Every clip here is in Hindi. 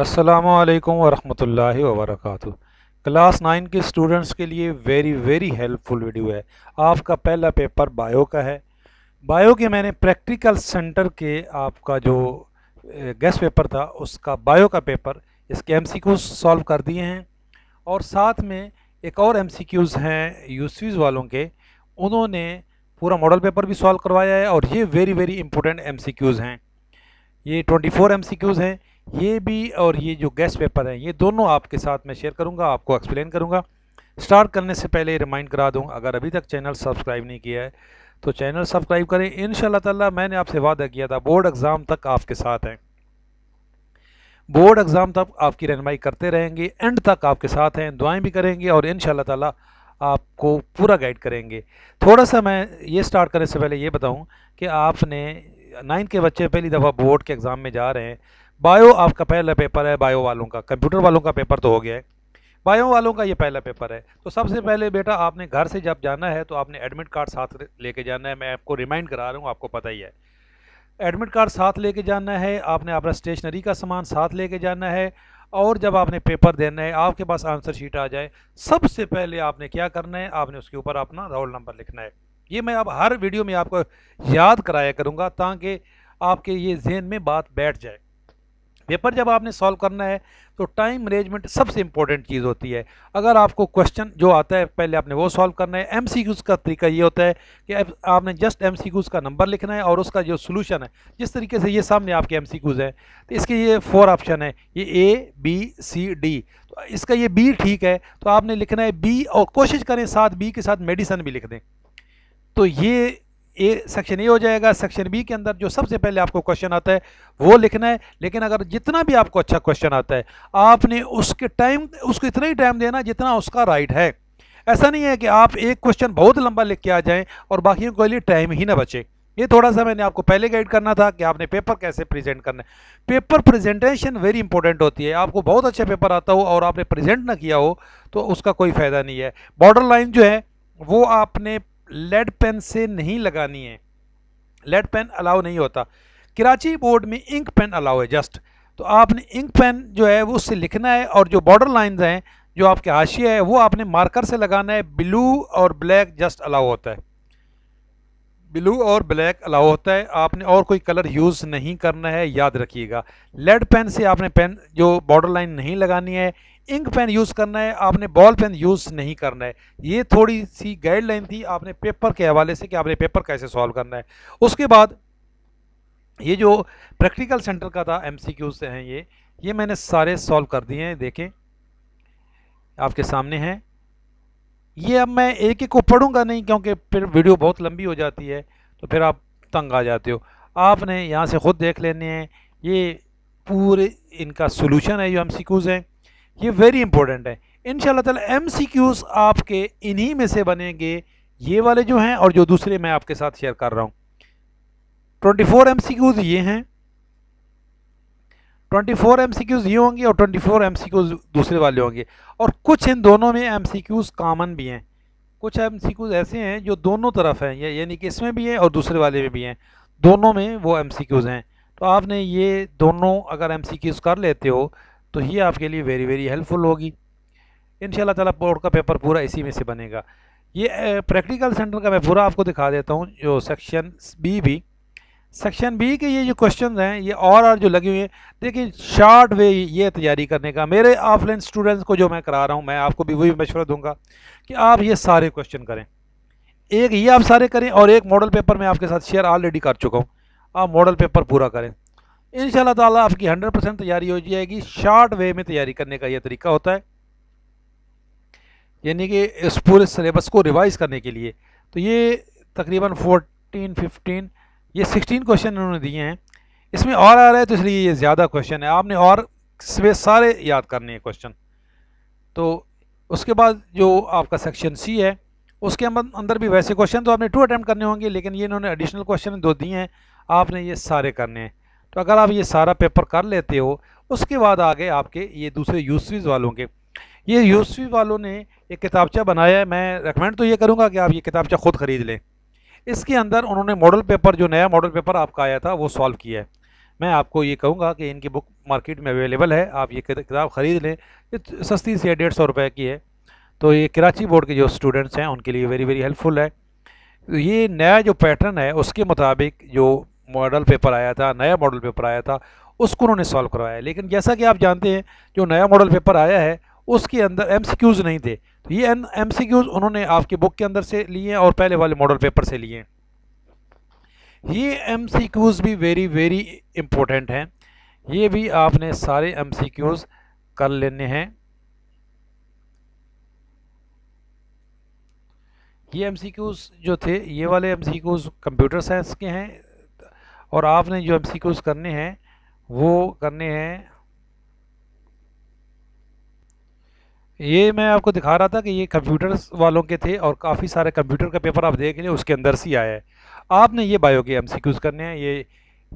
असलकम वालेकुम वर्क क्लास नाइन के स्टूडेंट्स के लिए वेरी वेरी हेल्पफुल वीडियो है आपका पहला पेपर बायो का है बायो के मैंने प्रैक्टिकल सेंटर के आपका जो गेस्ट पेपर था उसका बायो का पेपर इसके एम सी क्यूज़ सॉल्व कर दिए हैं और साथ में एक और एम सी क्यूज़ हैं यूसीज वालों के उन्होंने पूरा मॉडल पेपर भी सॉल्व करवाया है और ये very very important M C Qs हैं ये twenty four M C Qs हैं ये भी और ये जो गैस पेपर है ये दोनों आपके साथ मैं शेयर करूँगा आपको एक्सप्लेन करूँगा स्टार्ट करने से पहले रिमाइंड करा दूँ अगर अभी तक चैनल सब्सक्राइब नहीं किया है तो चैनल सब्सक्राइब करें इन ताला मैंने आपसे वादा किया था बोर्ड एग्ज़ाम तक आपके साथ हैं बोर्ड एग्ज़ाम तक आपकी रहनमाई करते रहेंगे एंड तक आपके साथ हैं दुआएं भी करेंगे और इन ताला आपको पूरा गाइड करेंगे थोड़ा सा मैं ये स्टार्ट करने से पहले ये बताऊं कि आपने नाइन्थ के बच्चे पहली दफ़ा बोर्ड के एग्ज़ाम में जा रहे हैं बायो आपका पहला पेपर है बायो वालों का कंप्यूटर वालों का पेपर तो हो गया है बायो वालों का ये पहला पेपर है तो सबसे हम्म। पहले बेटा आपने घर से जब जाना है तो आपने एडमिट कार्ड साथ लेके जाना है मैं आपको रिमाइंड करा रहा हूँ आपको पता ही है एडमिट कार्ड साथ लेके जाना है आपने अपना स्टेशनरी का सामान साथ लेके जाना है और जब आपने पेपर देना है आपके पास आंसर शीट आ जाए सबसे पहले आपने क्या करना है आपने उसके ऊपर अपना रोल नंबर लिखना है ये मैं अब हर वीडियो में आपको याद कराया करूँगा ताकि आपके ये जहन में बात बैठ जाए पेपर जब आपने सॉल्व करना है तो टाइम मैनेजमेंट सबसे इंपॉर्टेंट चीज़ होती है अगर आपको क्वेश्चन जो आता है पहले आपने वो सॉल्व करना है एम का तरीका ये होता है कि आपने जस्ट एम का नंबर लिखना है और उसका जो सोल्यूशन है जिस तरीके से ये सामने आपके एम हैं तो इसके ये फोर ऑप्शन है ये ए बी सी डी तो इसका ये बी ठीक है तो आपने लिखना है बी और कोशिश करें साथ बी के साथ मेडिसन भी लिख दें तो ये ए सेक्शन ए हो जाएगा सेक्शन बी के अंदर जो सबसे पहले आपको क्वेश्चन आता है वो लिखना है लेकिन अगर जितना भी आपको अच्छा क्वेश्चन आता है आपने उसके टाइम उसको इतना ही टाइम देना जितना उसका राइट है ऐसा नहीं है कि आप एक क्वेश्चन बहुत लंबा लिख के आ जाएं और बाकियों के लिए टाइम ही ना बचे ये थोड़ा सा मैंने आपको पहले गाइड करना था कि आपने पेपर कैसे प्रेजेंट करना है पेपर प्रेजेंटेशन वेरी इंपॉर्टेंट होती है आपको बहुत अच्छा पेपर आता हो और आपने प्रेजेंट ना किया हो तो उसका कोई फ़ायदा नहीं है बॉर्डर लाइन जो है वो आपने लेड पेन से नहीं लगानी है लेड पेन अलाउ नहीं होता कराची बोर्ड में इंक पेन अलाउ है जस्ट तो आपने इंक पेन जो है वो उससे लिखना है और जो बॉर्डर लाइंस हैं जो आपके हाशिए है वो आपने मार्कर से लगाना है ब्लू और ब्लैक जस्ट अलाउ होता है ब्लू और ब्लैक अलाउ होता है आपने और कोई कलर यूज़ नहीं करना है याद रखिएगा लेड पेन से आपने पेन जो बॉर्डर लाइन नहीं लगानी है इंक पेन यूज़ करना है आपने बॉल पेन यूज़ नहीं करना है ये थोड़ी सी गाइडलाइन थी आपने पेपर के हवाले से कि आपने पेपर कैसे सॉल्व करना है उसके बाद ये जो प्रैक्टिकल सेंटर का था एम से हैं ये ये मैंने सारे सॉल्व कर दिए हैं देखें आपके सामने हैं ये अब मैं एक एक को पढ़ूंगा नहीं क्योंकि फिर वीडियो बहुत लंबी हो जाती है तो फिर आप तंग आ जाते हो आपने यहाँ से ख़ुद देख लेने हैं ये पूरे इनका सोल्यूशन है जो एम सी क्यूज़ हैं ये वेरी इंपॉर्टेंट है इन ताला एम सी क्यूज़ आपके इन्हीं में से बनेंगे ये वाले जो हैं और जो दूसरे मैं आपके साथ शेयर कर रहा हूँ twenty four M C Qs ये हैं twenty four M C Qs ये होंगे और twenty four M C Qs दूसरे वाले होंगे और कुछ इन दोनों में एम सी क्यूज़ कामन भी हैं कुछ एम सी क्यूज़ ऐसे हैं जो दोनों तरफ हैं या यानी कि इसमें भी हैं और दूसरे वाले में भी हैं दोनों में वो एम सी क्यूज़ हैं तो आपने ये दोनों अगर एम सी क्यूज़ कर लेते हो तो ये आपके लिए वेरी वेरी हेल्पफुल होगी इन ताला बोर्ड का पेपर पूरा इसी में से बनेगा ये प्रैक्टिकल सेंटर का मैं पूरा आपको दिखा देता हूँ जो सेक्शन बी भी सेक्शन बी के ये जो क्वेश्चन हैं ये और और जो लगे हुए हैं देखिए शॉर्ट वे ये तैयारी करने का मेरे ऑफलाइन स्टूडेंट्स को जो मैं करा रहा हूँ मैं आपको भी वही मशवरा दूंगा कि आप ये सारे क्वेश्चन करें एक ये आप सारे करें और एक मॉडल पेपर मैं आपके साथ शेयर ऑलरेडी कर चुका हूँ आप मॉडल पेपर पूरा करें इन ताला आपकी हंड्रेड परसेंट तैयारी हो जाएगी शार्ट वे में तैयारी करने का यह तरीका होता है यानी कि इस पूरे सिलेबस को रिवाइज़ करने के लिए तो ये तकरीबन फोर्टीन फिफ्टीन ये सिक्सटीन क्वेश्चन इन्होंने दिए हैं इसमें और आ रहा है तो इसलिए ये ज़्यादा क्वेश्चन है आपने और सारे याद करने हैं क्वेश्चन तो उसके बाद जो आपका सेक्शन सी है उसके अंदर भी वैसे क्वेश्चन तो आपने टू अटैम्प्ट करने होंगे लेकिन ये इन्होंने एडिशनल क्वेश्चन दो दिए हैं आपने ये सारे करने हैं तो अगर आप ये सारा पेपर कर लेते हो उसके बाद आगे आपके ये दूसरे यूसवीज़ वालों के ये यूसवीज़ वालों ने एक किताबचा बनाया है मैं रिकमेंड तो ये करूँगा कि आप ये किताबचा ख़ुद ख़रीद लें इसके अंदर उन्होंने मॉडल पेपर जो नया मॉडल पेपर आपका आया था वो सॉल्व किया है मैं आपको ये कहूँगा कि इनकी बुक मार्केट में अवेलेबल है आप ये किताब ख़रीद लें ये सस्ती से डेढ़ सौ रुपये की है तो ये कराची बोर्ड के जो स्टूडेंट्स हैं उनके लिए वेरी वेरी हेल्पफुल है तो ये नया जो पैटर्न है उसके मुताबिक जो मॉडल पेपर आया था नया मॉडल पेपर आया था उसको उन्होंने सॉल्व करवाया लेकिन जैसा कि आप जानते हैं जो नया मॉडल पेपर आया है उसके अंदर एम नहीं थे ये एन एम उन्होंने आपकी बुक के अंदर से लिए और पहले वाले मॉडल पेपर से लिए ये एम भी वेरी वेरी इम्पोर्टेंट हैं ये भी आपने सारे एम कर लेने हैं ये एम जो थे ये वाले एम कंप्यूटर साइंस के हैं और आपने जो एम करने हैं वो करने हैं ये मैं आपको दिखा रहा था कि ये कंप्यूटर्स वालों के थे और काफ़ी सारे कंप्यूटर का पेपर आप देख लें उसके अंदर से आया है आपने ये बायो के एम करने हैं ये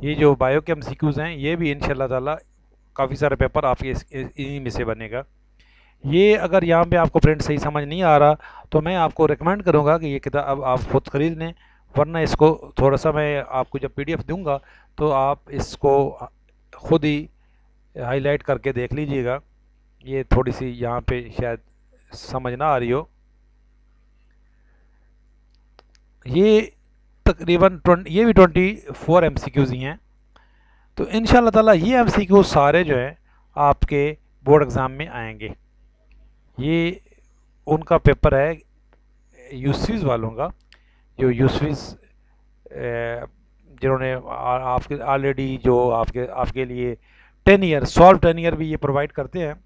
ये जो बायो के एम हैं ये भी इन ताला काफ़ी सारे पेपर आपके इन्हीं में से बनेगा ये अगर यहाँ पे आपको प्रिंट सही समझ नहीं आ रहा तो मैं आपको रिकमेंड करूँगा कि ये किताब अब आप खुद ख़रीद लें वरना इसको थोड़ा सा मैं आपको जब पी दूंगा तो आप इसको खुद ही हाईलाइट करके देख लीजिएगा ये थोड़ी सी यहाँ पे शायद समझ ना आ रही हो ये तकरीबन ये भी twenty four M C Qs ही हैं तो इन ताला ये एम सी क्यू सारे जो हैं आपके बोर्ड एग्ज़ाम में आएंगे ये उनका पेपर है यूसीज वालों का जो यूसीज जिन्होंने आपके ऑलरेडी जो आपके आपके लिए ten year solve ten year भी ये प्रोवाइड करते हैं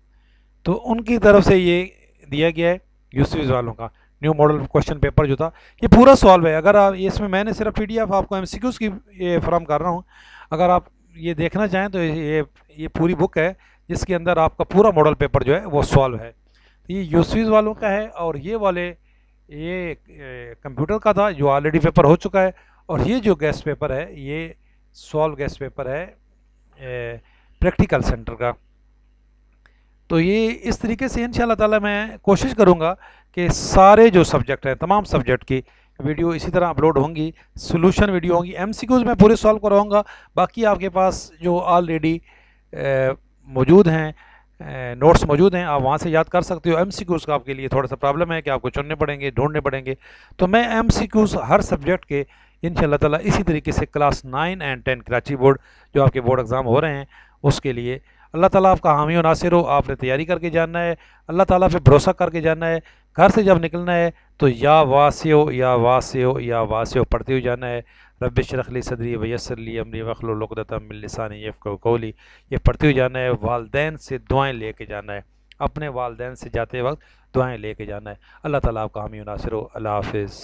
तो उनकी तरफ से ये दिया गया है यूसीज वालों का न्यू मॉडल क्वेश्चन पेपर जो था ये पूरा सॉल्व है अगर आप इसमें मैंने सिर्फ पी आपको एम की ये फ्राम कर रहा हूँ अगर आप ये देखना चाहें तो ये ये पूरी बुक है जिसके अंदर आपका पूरा मॉडल पेपर जो है वो सॉल्व है तो ये यूसीज वालों का है और ये वाले ये कंप्यूटर का था जो ऑलरेडी पेपर हो चुका है और ये जो गैस पेपर है ये सॉल्व गैस पेपर है प्रैक्टिकल सेंटर का तो ये इस तरीके से इन ताला मैं कोशिश करूँगा कि सारे जो सब्जेक्ट हैं तमाम सब्जेक्ट की वीडियो इसी तरह अपलोड होंगी सोल्यूशन वीडियो होंगी एम सी मैं पूरे सॉल्व कराऊँगा बाकी आपके पास जो ऑलरेडी मौजूद हैं नोट्स मौजूद हैं आप वहाँ से याद कर सकते हो एम सी का आपके लिए थोड़ा सा प्रॉब्लम है कि आपको चुनने पड़ेंगे ढूंढने पड़ेंगे तो मैं एम सी हर सब्जेक्ट के इन ताला इसी तरीके से class nine and ten Karachi board जो आपके बोर्ड एग्ज़ाम हो रहे हैं उसके लिए अल्लाह ताला आपका हामी और नासिर हो आपने तैयारी करके जाना है अल्लाह ताला पे भरोसा करके जाना है घर से जब निकलना है तो या वास्यो या वास्यो या वास्यो पढ़ते हुए जाना है रब शरखली सदरी वयसरली अमरी वखलतमिलसानी यफ़ोली ये पढ़ते हुए जाना है वालदेन से दुआएँ ले कर जाना है अपने वालदेन से जाते वक्त दुआएँ ले कर जाना है अल्लाह ताली आपका हामी नासिर अल्लाह हाफिज़